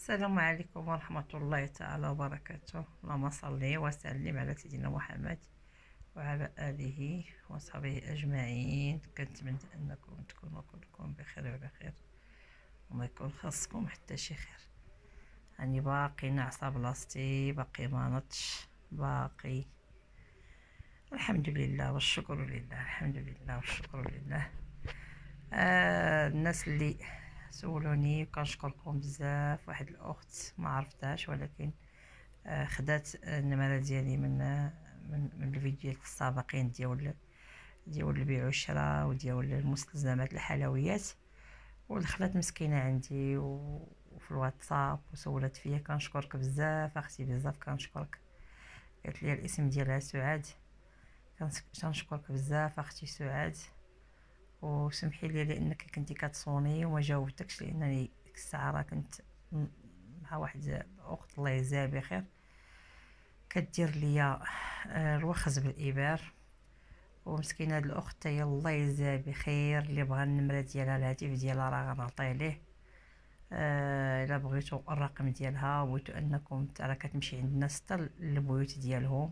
السلام عليكم ورحمة الله تعالى وبركاته اللهم صل وسلم على سيدنا محمد وعلى آله وصحبه أجمعين كنتمنى أنكم تكونوا كلكم بخير وعلى خير وما يكون خاصكم حتى شي خير راني يعني باقي نعصى بلاصتي باقي ما نطش باقي الحمد لله والشكر لله الحمد لله والشكر لله آه الناس اللي سولوني كنشكركم بزاف واحد الاخت ما عرفتهاش ولكن آه، خدات آه، النمره ديالي من آه، من من الفيديوهات السابقين ديال ديال البيع والشراء وديال المستلزمات الحلويات ودخلت مسكينه عندي وفي الواتساب وسولت فيا كنشكرك بزاف اختي بزاف كنشكرك قالت لي الاسم ديالها سعاد كنشكرك بزاف اختي سعاد وسمحي لي لانك كنتي كتصوني وما جاوبتكش لانني ديك الساعه راه كنت مع واحد الاخت الله يجزاها بخير كدير ليا آه، الوخز بالابر ومسكينه هاد الاخت هي الله يجزاها بخير اللي بغى النمره ديالها الهاتف ديالها راه غنعطيه ليه آه، الا بغيتو الرقم ديالها بغيتو انكم راه كتمشي عند الناس حتى للبيوت ديالهم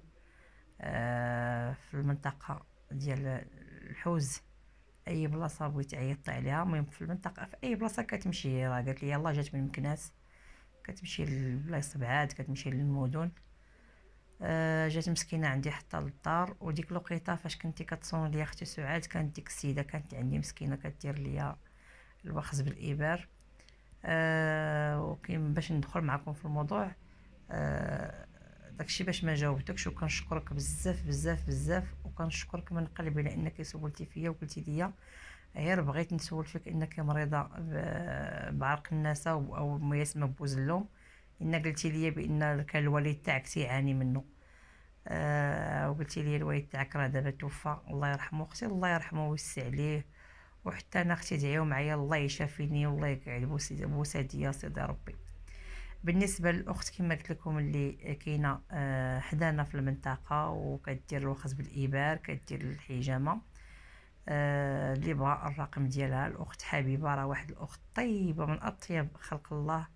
آه، في المنطقه ديال الحوز اي بلاصه بغيت عيطت عليها المهم في المنطقه في اي بلاصه كتمشي راه قالت لي يلاه جات من مكناس كتمشي لبلايص بعاد كتمشي للمدن آه جات مسكينه عندي حتى للدار وديك الوقيته فاش كنتي كتصون ليا اختي سعاد كانت ديك السيده كانت عندي مسكينه كدير ليا الوخز بالابر آه وكيما باش ندخل معكم في الموضوع آه داكشي باش ما جاوبتكش وكنشكرك بزاف بزاف بزاف وكنشكرك من قلبي لانك سولتي فيا وقلتي ليا غير بغيت نسول فيك انك مريضه بعرق الناس او بوز بوزلوم ان قلتي ليا بان كان الوالد تاعك تيعاني منه آه وقلتي لي الوالد تاعك راه دابا توفى الله يرحمه اختي الله يرحمه ويوسع عليه وحتى انا اختي دعيو معايا الله يشافيني والله يقعد بوساديه سيدي ربي بالنسبه للاخت كما قلت لكم اللي كاينه آه، حدانا في المنطقه وكدير الوخز بالابار كدير الحجامه آه، اللي بغى الرقم ديالها الاخت حبيبه راه واحد الاخت طيبه من اطيب خلق الله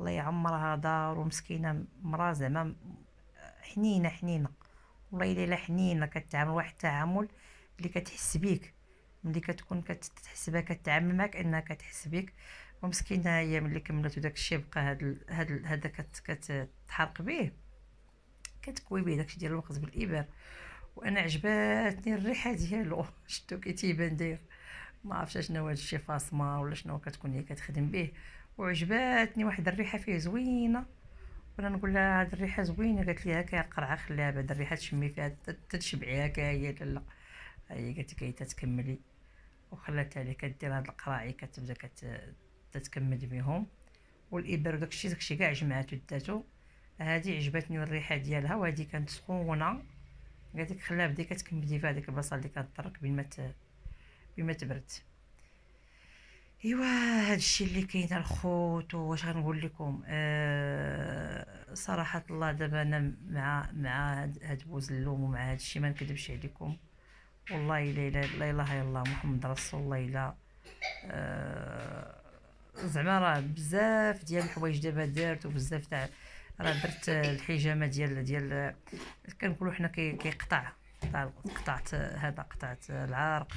الله يعمرها دار ومسكينه مرا زعما آه، حنينه حنينه والله الا حنينه كتعامل واحد التعامل اللي كتحس بيك ملي كتكون كتحس بها كتعامل معك انها كتحس بيك ومسكينه هي ملي كملت وداك الشيء بقى هاد هاد هذا كتحرق به كتكوي به داكشي ديال الوقت بالابر وانا عجباتني الريحه ديالو شتو كي تيبان داير ما عرفتش شنو هاد الشيء فاصما ولا شنو كتكون هي كتخدم به وعجباتني واحد الريحه فيه زوينه وانا نقول لها هاد الريحه زوينه قالت لي هاكا قرعه خليها بعد الريحه تشمي فيها تتشبعي هاكا هي لا هي قالت لي تتكملي وخلات لي كدير هاد القراعي كتبدا كت حتى تكمل بهم والابر وداكشي داكشي كاع جمعاتو داتو هادي عجبتني الريحه ديالها وهادي كانت سخونه قالت لك خلاها بدي كتكملي في داك البلاصه اللي كتطرق بين ما بين ما تبرد ايوا هادشي اللي كاين الخوت واش غنقول لكم أه صراحه الله دابا انا مع مع هاد بوز اللوم ومع هادشي ما نكذبش عليكم والله لا اله الا الله محمد رسول الله الا أه زعما راه بزاف ديال الحوايج دابا درت وبزاف تاع راه درت الحجامه ديال ديال كنقولوا حنا كيقطع قطعت هذا قطعت العرق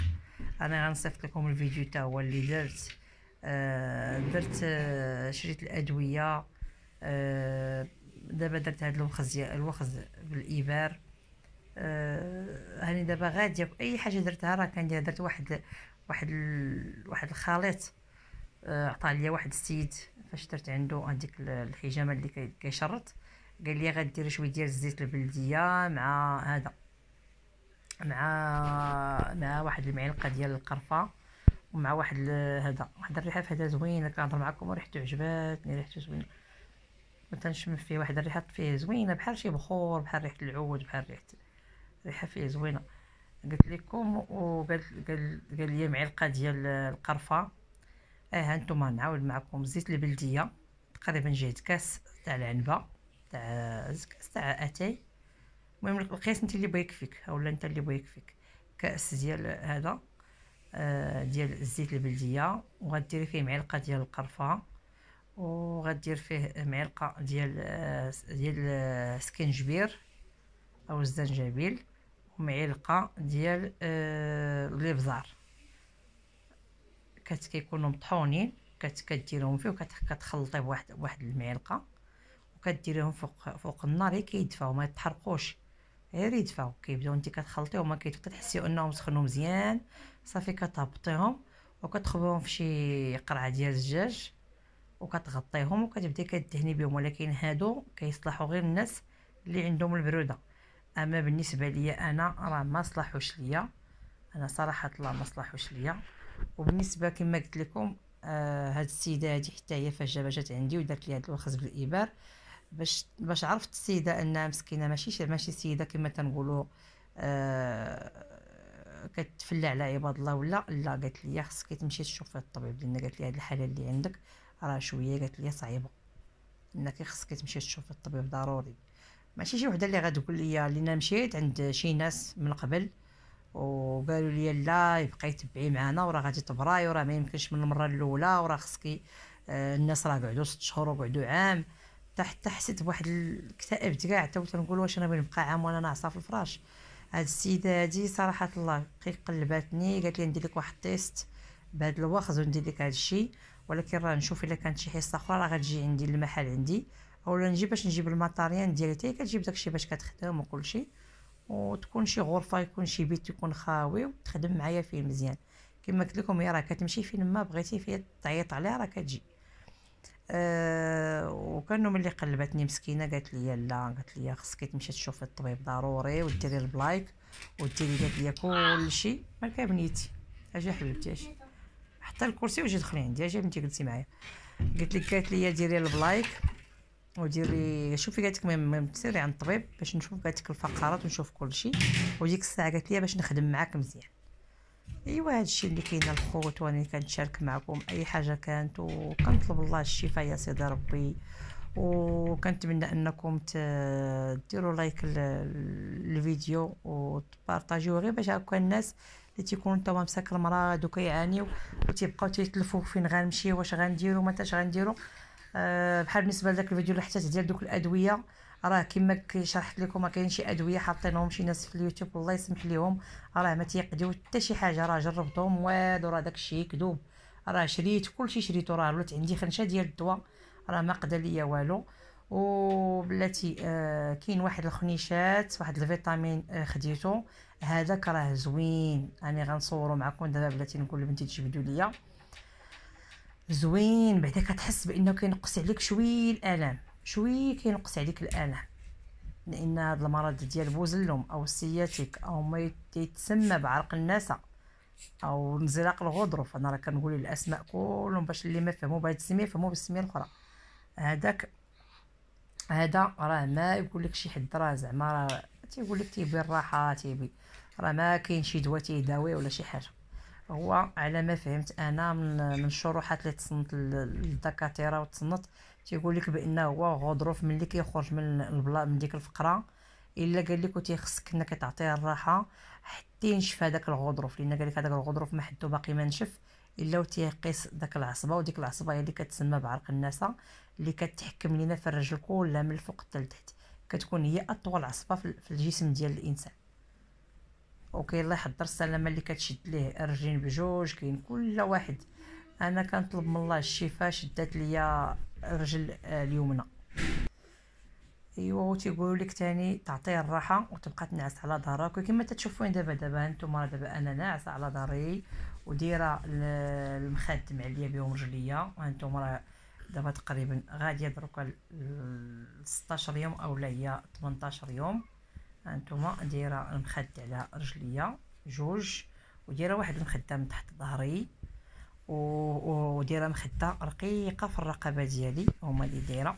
انا غنصيفط لكم الفيديو تا هو اللي درت آه، درت آه، شريت الادويه آه، دابا درت هاد الوخز الوخز بالابار هاني دابا غاديه اي حاجه درتها راه كان درت واحد واحد واحد الخليط عطاه ليا واحد السيد فاش درت عنده هذيك الحجامه اللي كيشرط قال لي غديري شويه ديال الزيت البلديه مع هذا مع مع واحد المعلقه ديال القرفه ومع واحد هذا واحد الريحه في زوينه كنهضر معكم وريحته عجباتني ريحته زوينه وتنشم فيه واحد الريحه فيه زوينه بحال شي بخور بحال ريحه العود بحال ريحه ريحه فيه زوينه قلت لكم وقال قال لي معلقه ديال القرفه اه ها نتوما نعاود معكم زيت البلديه تقريبا جهه كاس تاع العنبه تاع كاس تاع اتاي المهم القياس انت اللي بغيك يكفيك اولا انت اللي بغيك يكفيك كاس ديال هذا اه ديال الزيت البلديه وغديري فيه معلقه ديال القرفه وغدير فيه معلقه ديال اه ديال السكنجبير او الزنجبيل ومعلقه ديال آه الابزار كت كيكونوا مطحونين كت كديريهم فيه وكتخلطيه بواحد واحد المعلقه وكديريهم فوق فوق النار غير كيدفاو ما يتحرقوش غير يدفاو كيبداو انت كتخلطيهم كتحسي انهم سخنوا مزيان صافي كتهبطيهم وكتخبيهم في شي قرعه ديال الدجاج وكتغطيهم وكتبداي كدهني بهم ولكن هادو كيصلحوا غير الناس اللي عندهم البروده اما بالنسبه ليا انا راه ما صلحوش ليا انا صراحه لا ما صلحوش ليا وبالنسبه كما قلت لكم آه هاد السيده هادي حتى هي فاش جات عندي ودارت لي هاد الوخز بالابار باش باش عرفت السيده انها مسكينه ماشي ماشي سيده كما تنقولوا آه كتفلى على عباد الله ولا لا قالت لي خصك تمشي تشوف فيها الطبيب لان قالت لي هاد الحاله اللي عندك راه شويه قالت لي صعيبه انك خصك تمشي تشوف الطبيب ضروري ماشي شي وحده اللي غتقول لي لان انا مشيت عند شي ناس من قبل وقالوا لي لا يبقي تبعي معانا وراه غادي تبراي وراه ما يمكنش من المره الاولى وراه خصكي آه، الناس راه قعدوا ست شهور وقعدوا عام حتى حتى حسيت بواحد الاكتئاب كاع حتى تنقول واش انا بنبقى عام وانا ناعسه في الفراش هاد السيده هادي صراحه الله بقيت قلباتني قالت لي ندير لك واحد التيست بهاد الوخز وندير لك هادشي ولكن راه نشوف الا كانت شي حصه اخرى راه غتجي عندي المحل عندي اولا نجي باش نجيب الماتاريال ديالي حتى كتجيب داكشي باش كتخدم وكلشي وتكون شي غرفه يكون شي بيت يكون خاوي وتخدم معايا فيه مزيان كما قلت لكم هي راه كتمشي فين ما بغيتي فيها تعيط عليها راه كتجي أه وكانوا ملي قلبتني مسكينه قالت لي لا قالت لي خصك تمشي تشوفي الطبيب ضروري وديري البلايك وديري قالت لي كلشي مالك بنيتي اجي حبيبتي اجي حتى الكرسي وجي دخلي عندي اجي بنتي جلسي معايا قالت لي قالت لي ديري البلايك وديري شوفي قالت لك سيري عند الطبيب باش نشوف قالت لك الفقرات ونشوف كل شيء وديك الساعه قالت لي باش نخدم معاك مزيان ايوا هادشي اللي كاين الخوت وانا كنتشارك معكم اي حاجه كانت وكنطلب الله الشفاء يا سيدي ربي وكنتمنى انكم تديروا لايك للفيديو وتبارطاجيو غير باش هكا الناس اللي تيكونوا توا مساك المرض وكيعانيو وتيبقاو تيتلفوا فين غنمشي واش غنديروا ما غنديروا آه، بحال بالنسبه لذاك الفيديو اللي حتات ديال دوك الادويه راه كما شرحت لكم راه كاين شي ادويه حاطينهم شي ناس في اليوتيوب الله يسمح ليهم راه ما تيقديو حتى شي حاجه راه جربتهم والو راه داكشي كذوب راه شريت كلشي شريتو راه ولات عندي خنشه ديال الدواء راه ما قدا ليا والو وبلاتي آه كاين واحد الخنيشات واحد الفيتامين آه خديتو هذاك راه زوين انا غنصورو معكم دابا بلاتي نقول لبنتي تجبدو ليا زوين بعدا كتحس بانه كينقص عليك شوي الالم شوي كينقص عليك الالم لان هذا المرض ديال بوزلوم او السياتيك او ما يتسمى بعرق الناسا او انزلاق الغضروف انا راه كنقول الاسماء كلهم باش اللي ما فهموا بهاد السميه فهموا بالسميه الاخرى هذاك هذا راه ما يقول لك شي حد راه زعما راه تيقول لك تيبي الراحه تيبي راه ما كاين شي دواء تيداوي ولا شي حاجه هو على ما فهمت انا من الشروحات اللي تصنت للدكاتره وتصنت تيقول لك بان هو غضروف ملي كيخرج من البلا من ديك الفقره الا قال لك وتيخصك انك تعطيه الراحه حتى ينشف هذاك الغضروف لان قال لك هذاك الغضروف ما حدو باقي ما نشف الا وتيقيس داك العصبه وديك العصبه هي اللي كتسمى بعرق الناسه اللي كتحكم لينا في الرجل كلها من الفوق حتى لتحت كتكون هي اطول عصبه في الجسم ديال الانسان وكاين الله يحضر السلامه اللي كتشد ليه الرجلين بجوج كاين كل واحد انا كنطلب من الله الشفاء شدات ليا الرجل آه، اليمنى ايوا وتيقولوا لك تاني تعطيه الراحه وتبقى تنعس على ظهرك وكما تتشوفون دابا دابا نتوما دابا انا ناعسه على ظهري ودايره المخدم عليا بهم رجليا وانتم راه دابا تقريبا غاديه دروك 16 يوم اولا هي 18 يوم هانتوما دايره المخد على رجليا جوج ودايره واحد المخده من تحت ظهري ودايره مخده رقيقه في الرقبه ديالي هما اللي دايره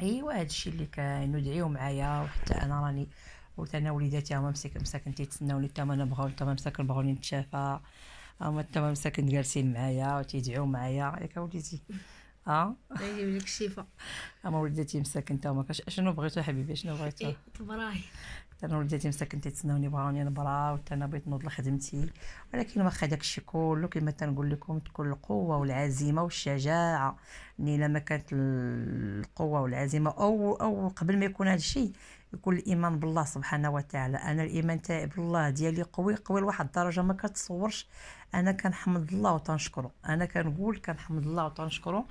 ايوا هادشي اللي كانوا دعيو معايا وحتى انا راني قلت انا وليداتي هما مساكن مساكن تيتسناوني حتى انا بغاو حتى مساكن بغاو نتشافى هما حتى مساكن جالسين معايا وتيدعيو معايا ياك وليدي ها اه؟ يجيب لك الشفاء اما ولداتي مساكن تا ما كاش شنو بغيتو حبيبي شنو بغيتو إيه، تبراي انا ولداتي مساكن تيتسناوني بغاوني نبرا وتا انا بغيت نوض لخدمتي ولكن واخا داك الشيء كله كما تنقول لكم تكون القوه والعزيمه والشجاعه ني لما كانت القوه والعزيمه او او قبل ما يكون هذا الشيء يكون الايمان بالله سبحانه وتعالى انا الايمان تاعي بالله ديالي قوي قوي لواحد الدرجه ما كتصورش انا كنحمد الله وتنشكره انا كنقول كنحمد الله وتنشكره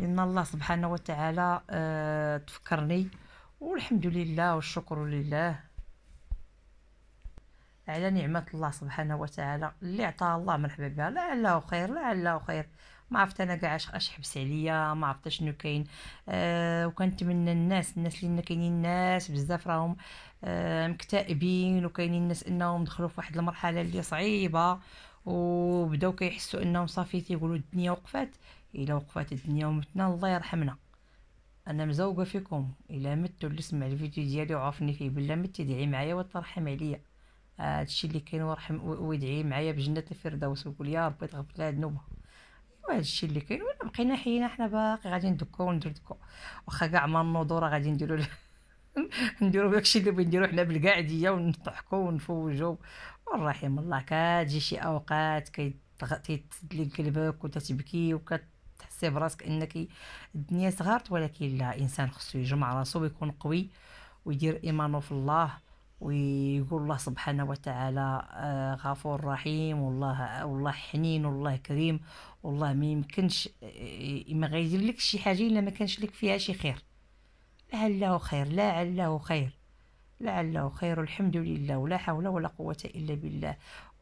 لان الله سبحانه وتعالى أه تفكرني والحمد لله والشكر لله على نعمه الله سبحانه وتعالى اللي عطاها الله مرحبا بها لعله خير لعله خير ما عرفت انا كاع اش حبس عليا ما عرفت شنو كاين أه وكنتمنى الناس الناس لان كاينين ناس بزاف راهم أه مكتئبين وكاينين ناس انهم دخلوا في واحد المرحله اللي صعيبه وبداو كيحسوا انهم صافي تيقولوا الدنيا وقفات الا وقفات الدنيا ومتنا الله يرحمنا انا مزوقه فيكم الا مت اللي سمع الفيديو ديالي وعرفني فيه بلا مت يدعي معايا وترحم عليا هادشي اللي كاين ورحم ويدعي معايا بجنه الفردوس ويقول يا ربي تغفر لها ذنوبها وهذا الشيء اللي كاين ولا بقينا حينا حنا باقي غادي ندكو وندير دكو واخا كاع ما النوضه راه غادي نديرو نديرو داكشي اللي نديرو حنا بالقاعديه ونضحكو ونفوجو والرحيم الله كتجي شي اوقات كيتسد ليك قلبك وتتبكي وكت تحسي براسك انك الدنيا صغارت ولكن لا الانسان خصو يجمع راسو ويكون قوي ويدير ايمانه في الله ويقول الله سبحانه وتعالى آه، غفور رحيم والله والله حنين والله كريم والله ما يمكنش آه، ما غيدير لك شي حاجه الا ما كانش لك فيها شي خير لعله خير لعله خير لعله خير الحمد لله ولا حول ولا قوة إلا بالله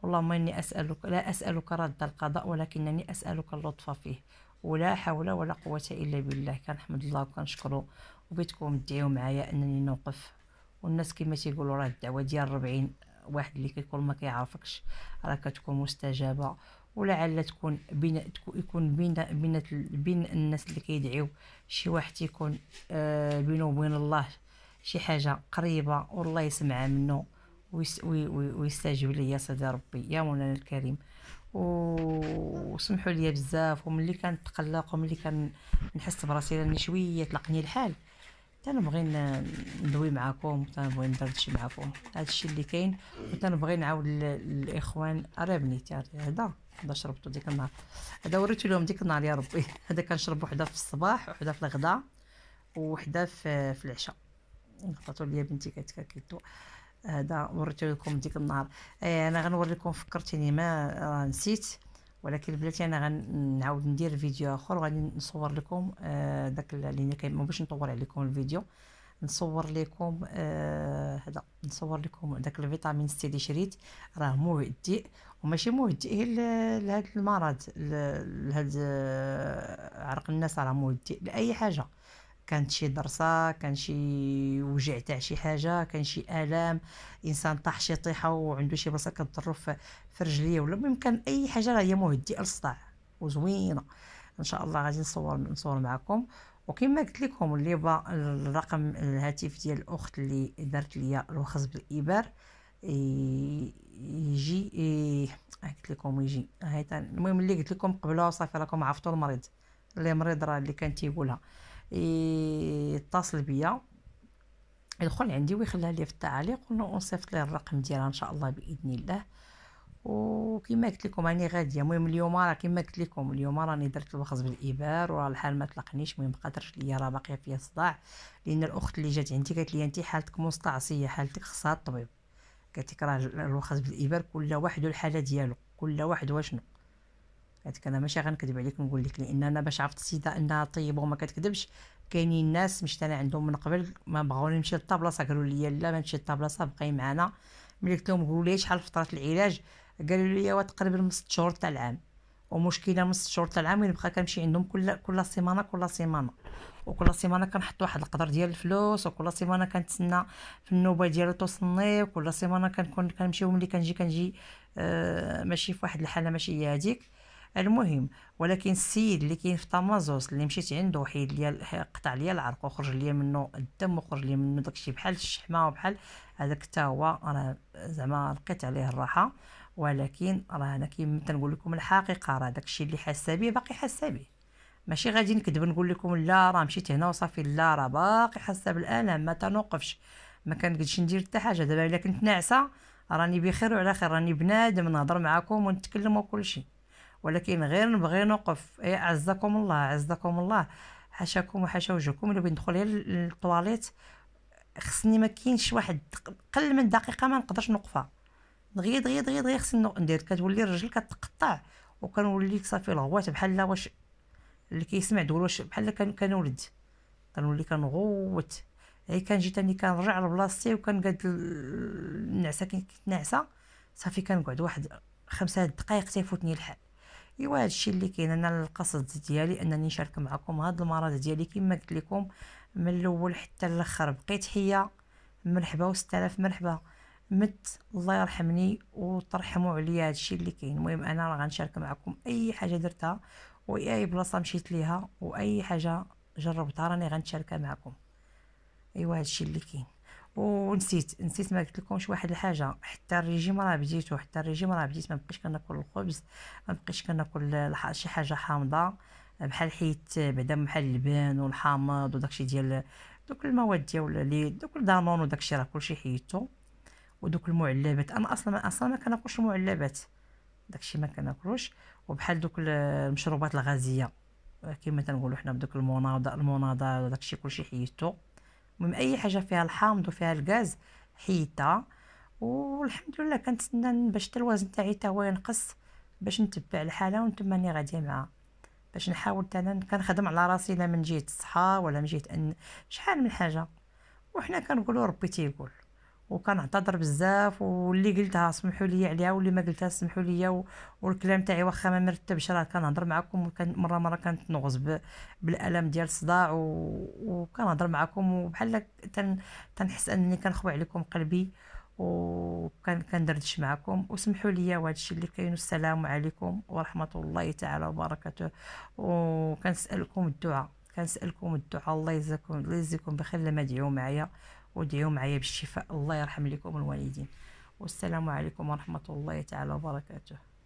اللهم إني أسألك لا أسألك رد القضاء ولكنني أسألك اللطف فيه ولا حول ولا قوة إلا بالله كنحمد الله وكنشكره وبيتكم تدعيو معايا أنني نوقف والناس كما تيقولوا راه الدعوه ديال 40 واحد اللي كيكون ما كيعرفكش راه كتكون مستجابه ولعل تكون بين يكون بين بين بين الناس اللي كيدعيو شي واحد تيكون آه بينه وبين الله شي حاجه قريبه والله يسمع منه ويستجيب لي صدى ربي يا مولانا الكريم وسمحوا لي بزاف وملي كنتقلق وملي كنحس براسي راني شويه طلقني الحال تنبغي ندوي معاكم تنبغي ندردش معاكم هادشي اللي كاين وتنبغي نعاود الاخوان قرابني بنيتي هذا هذا شربته ديك النهار هذا وريت لهم ديك النهار يا ربي هذا كنشرب وحده في الصباح وحده في الغداء وحده في, في العشاء نقطتو ليا بنتي كتكاكيتو هذا وريت لكم ديك النهار آه، انا غنوريكم فكرتيني ما نسيت ولكن بلاتي انا غنعاود ندير فيديو اخر وغادي نصور لكم آه داك لان كاين باش نطول عليكم الفيديو نصور لكم آه، هذا آه نصور لكم داك الفيتامين سي اللي شريت راه مهدئ وماشي مهدئ غير لهذا المرض لهذا آه، عرق الناس راه مهدئ لاي حاجه كانت شي ضرسه كان شي وجع تاع شي حاجة كان شي آلام إنسان طاح شي طيحة وعنده شي بلاصة كضرف في رجليه ولا المهم كان أي حاجة راه هي مهدئة للصداع وزوينة إن شاء الله غادي نصور نصور معكم وكما قلت لكم اللي با الرقم الهاتف ديال الأخت اللي دارت لي الوخز بالإبر يجي قلت لكم يجي هاي المهم اللي قلت لكم قبلها صافي راكم عرفتوا المريض اللي مريض راه اللي كان تيقولها يتصل بيا يدخل عندي ويخليها لي في التعليق ونصيفط ليه الرقم ديالها ان شاء الله باذن الله وكما قلت لكم راني غاديه المهم اليوم راه كما قلت لكم اليوم راني درت الوخز بالابار وراه الحال ما طلقنيش المهم قدرت ليا راه باقيه فيا صداع لان الاخت اللي جات عندي قالت لي انت حالتك مستعصيه حالتك خصها الطبيب قالت لك راه الوخز بالابار كل واحد الحاله ديالو كل واحد واشنو هذيك انا ماشي غنكذب عليك نقول لك لان انا باش عرفت السيده انها طيبه وما كتكذبش كاينين ناس مشيت انا عندهم من قبل ما بغاوني نمشي للطابلاصه بلاصه قالوا لي لا ما نمشي للطابلاصه بلاصه بقاي معانا ملي قلت لهم قولوا لي شحال فتره العلاج قالوا لي هو تقريبا من 6 شهور تاع العام ومشكله من 6 شهور تاع العام ونبقى كنمشي عندهم كل كل سيمانه كل سيمانه وكل سيمانه كنحط واحد القدر ديال الفلوس وكل سيمانه كنتسنى في النوبه ديالو توصلني وكل سيمانه كنكون كنمشيو ملي كنجي كنجي آه ماشي في واحد الحاله ماشي هي هذيك المهم ولكن السيد اللي كاين في طمازوس اللي مشيت عنده وحيد ليا قطع ليا العرق وخرج ليا منه الدم وخرج ليا منه داكشي بحال الشحمه وبحال هذاك حتى هو راه زعما لقيت عليه الراحه ولكن راه انا كيما تنقول لكم الحقيقه راه داكشي اللي حاسه به باقي حاسه به ماشي غادي نكذب نقول لكم لا راه مشيت هنا وصافي لا راه باقي حاسه بالالم ما تنوقفش ما كنقدش ندير حتى حاجه دابا الا كنت ناعسه راني بخير وعلى خير راني بنادم نهضر معاكم ونتكلم وكل شيء ولكن غير نبغي نوقف اي عزكم الله عزكم الله حاشاكم وحاشا وجهكم الا ندخل غير للطواليت خصني ما كاينش واحد قل من دقيقه ما نقدرش نوقفها دغيا دغيا دغيا دغيا خصني ندير كتولي الرجل كتقطع وكنولي صافي الغوات بحال واش اللي كيسمع دول واش بحال كان كنولد كنولي كنغوت كان إيه، كنجي تاني كنرجع لبلاصتي وكنقاد النعسه كنت كنتنعسى صافي كنقعد واحد خمسة دقائق تيفوتني الحال ايوا هادشي اللي كاين انا القصد ديالي انني نشارك معكم هاد المرض ديالي كما قلت لكم من الاول حتى الاخر بقيت حيه مرحبا و6000 مرحبا مت الله يرحمني وترحموا عليا هادشي اللي كاين المهم انا راه غنشارك معكم اي حاجه درتها واي بلاصه مشيت ليها واي حاجه جربتها راني غنشاركها معكم ايوا هادشي اللي كاين ونسيت نسيت ما قلت لكمش واحد الحاجه حتى الريجيم راه بديتو حتى الريجيم راه بديت ما بقيتش كناكل الخبز ما بقيتش كناكل شي حاجه حامضه بحال حيت بعدا بحال اللبان والحامض وداكشي ديال دوك المواد ديال لي دوك الدانون وداكشي راه كلشي حيدتو ودوك المعلبات انا اصلا ما اصلا ما كناكلش المعلبات داكشي ما كناكلوش وبحال دوك المشروبات الغازيه كما تنقولوا حنا بدوك المناضه المناضه وداكشي كلشي حيدتو المهم اي حاجه فيها الحامض وفيها الغاز حيدتها والحمد لله كنتسنى باش حتى الوزن تاعي حتى هو ينقص باش نتبع الحاله ونتمني غادي معاها باش نحاول حتى كنخدم على راسي لا من جهه الصحه ولا من جهه ان شحال من حاجه وحنا كنقولوا ربي تيقول وكنعتذر بزاف واللي قلتها سمحوا لي عليها واللي ما قلتها سمحوا لي والكلام تاعي واخا ما مرتبش راه كنهضر معكم وكان مره مره نغز بالالم ديال الصداع وكنهضر معكم وبحال تنحس انني كنخوي عليكم قلبي وكان كندردش معكم وسمحوا لي وهذا الشيء اللي كاين والسلام عليكم ورحمه الله تعالى وبركاته وكنسالكم الدعاء كنسالكم الدعاء الله يجزاكم الله يجزيكم بخير لما دعيو معايا ودعوا معايا بالشفاء الله يرحم لكم الوالدين والسلام عليكم ورحمة الله تعالى وبركاته